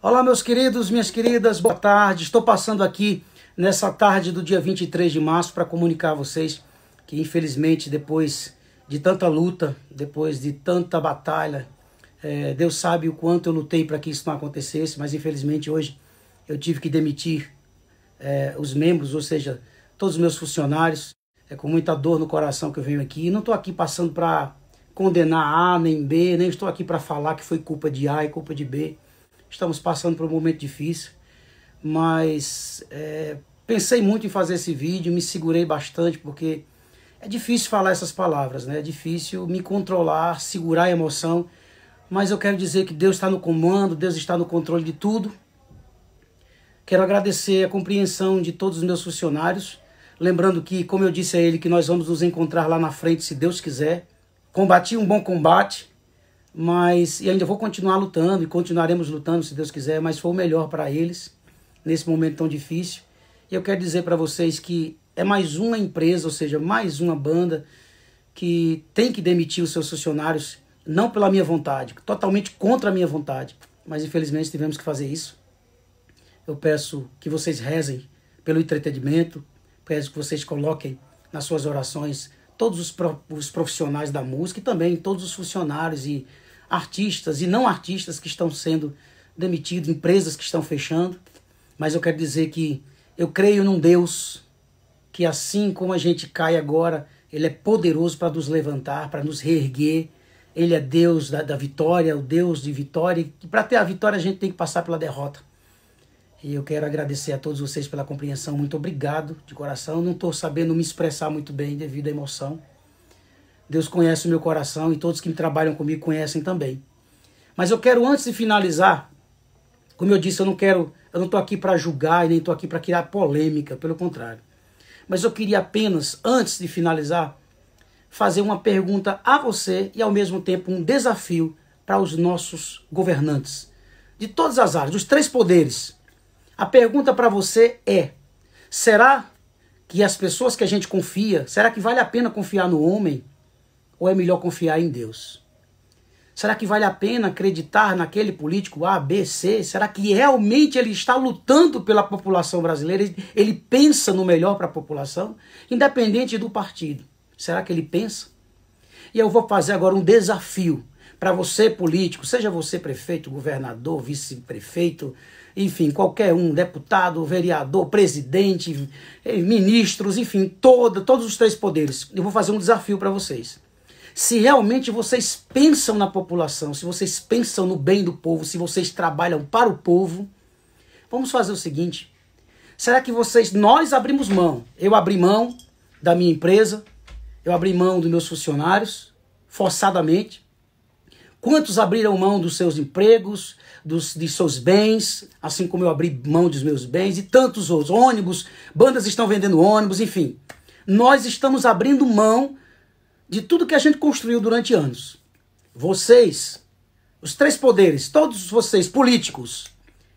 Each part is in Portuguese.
Olá, meus queridos, minhas queridas, boa tarde. Estou passando aqui nessa tarde do dia 23 de março para comunicar a vocês que, infelizmente, depois de tanta luta, depois de tanta batalha, é, Deus sabe o quanto eu lutei para que isso não acontecesse, mas infelizmente hoje eu tive que demitir é, os membros, ou seja, todos os meus funcionários. É com muita dor no coração que eu venho aqui. E não estou aqui passando para condenar A nem B, nem estou aqui para falar que foi culpa de A e culpa de B. Estamos passando por um momento difícil, mas é, pensei muito em fazer esse vídeo, me segurei bastante porque é difícil falar essas palavras, né? É difícil me controlar, segurar a emoção, mas eu quero dizer que Deus está no comando, Deus está no controle de tudo. Quero agradecer a compreensão de todos os meus funcionários, lembrando que, como eu disse a ele, que nós vamos nos encontrar lá na frente, se Deus quiser. Combati um bom combate, mas e ainda vou continuar lutando e continuaremos lutando se Deus quiser, mas foi o melhor para eles nesse momento tão difícil. E eu quero dizer para vocês que é mais uma empresa, ou seja, mais uma banda que tem que demitir os seus funcionários não pela minha vontade, totalmente contra a minha vontade, mas infelizmente tivemos que fazer isso. Eu peço que vocês rezem pelo entretenimento, peço que vocês coloquem nas suas orações todos os profissionais da música e também todos os funcionários e artistas e não artistas que estão sendo demitidos, empresas que estão fechando. Mas eu quero dizer que eu creio num Deus que, assim como a gente cai agora, Ele é poderoso para nos levantar, para nos reerguer. Ele é Deus da, da vitória, o Deus de vitória. E para ter a vitória, a gente tem que passar pela derrota. E eu quero agradecer a todos vocês pela compreensão. Muito obrigado de coração. Não estou sabendo me expressar muito bem devido à emoção. Deus conhece o meu coração e todos que trabalham comigo conhecem também. Mas eu quero, antes de finalizar, como eu disse, eu não quero, eu não estou aqui para julgar e nem estou aqui para criar polêmica, pelo contrário. Mas eu queria apenas, antes de finalizar, fazer uma pergunta a você e ao mesmo tempo um desafio para os nossos governantes de todas as áreas, dos três poderes. A pergunta para você é: será que as pessoas que a gente confia, será que vale a pena confiar no homem? Ou é melhor confiar em Deus? Será que vale a pena acreditar naquele político A, B, C? Será que realmente ele está lutando pela população brasileira? Ele pensa no melhor para a população? Independente do partido, será que ele pensa? E eu vou fazer agora um desafio para você, político, seja você prefeito, governador, vice-prefeito, enfim, qualquer um, deputado, vereador, presidente, eh, ministros, enfim, todo, todos os três poderes. Eu vou fazer um desafio para vocês se realmente vocês pensam na população, se vocês pensam no bem do povo, se vocês trabalham para o povo, vamos fazer o seguinte: será que vocês, nós abrimos mão? Eu abri mão da minha empresa, eu abri mão dos meus funcionários, forçadamente. Quantos abriram mão dos seus empregos, dos, de seus bens, assim como eu abri mão dos meus bens e tantos outros? Ônibus, bandas estão vendendo ônibus, enfim. Nós estamos abrindo mão de tudo que a gente construiu durante anos. Vocês, os três poderes, todos vocês políticos,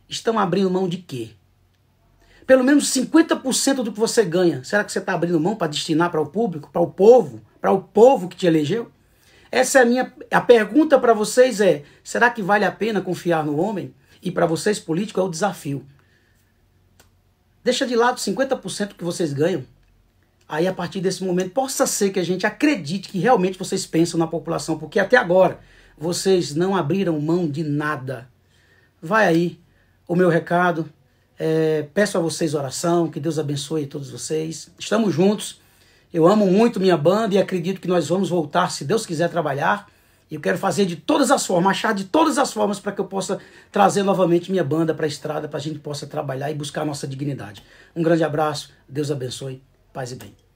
estão abrindo mão de quê? Pelo menos 50% do que você ganha. Será que você está abrindo mão para destinar para o público, para o povo, para o povo que te elegeu? Essa é a minha a pergunta para vocês é: será que vale a pena confiar no homem? E para vocês político é o desafio. Deixa de lado 50% que vocês ganham aí a partir desse momento possa ser que a gente acredite que realmente vocês pensam na população, porque até agora vocês não abriram mão de nada. Vai aí o meu recado. É, peço a vocês oração, que Deus abençoe todos vocês. Estamos juntos. Eu amo muito minha banda e acredito que nós vamos voltar, se Deus quiser, trabalhar. E Eu quero fazer de todas as formas, achar de todas as formas para que eu possa trazer novamente minha banda para a estrada, para a gente possa trabalhar e buscar a nossa dignidade. Um grande abraço, Deus abençoe Paz e bem.